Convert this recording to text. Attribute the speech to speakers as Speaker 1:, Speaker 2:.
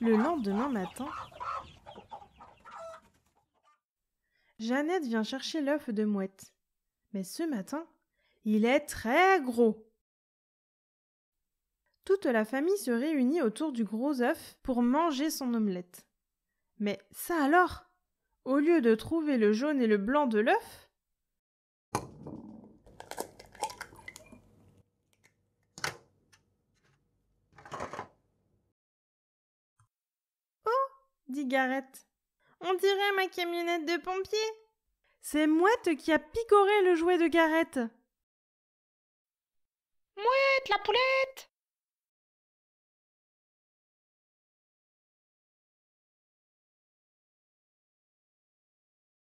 Speaker 1: Le lendemain matin, Jeannette vient chercher l'œuf de mouette. Mais ce matin, il est très gros. Toute la famille se réunit autour du gros œuf pour manger son omelette. Mais ça alors Au lieu de trouver le jaune et le blanc de l'œuf, dit
Speaker 2: On dirait ma camionnette
Speaker 1: de pompier. C'est Mouette qui
Speaker 3: a picoré le jouet de Garrette.
Speaker 4: Mouette, la poulette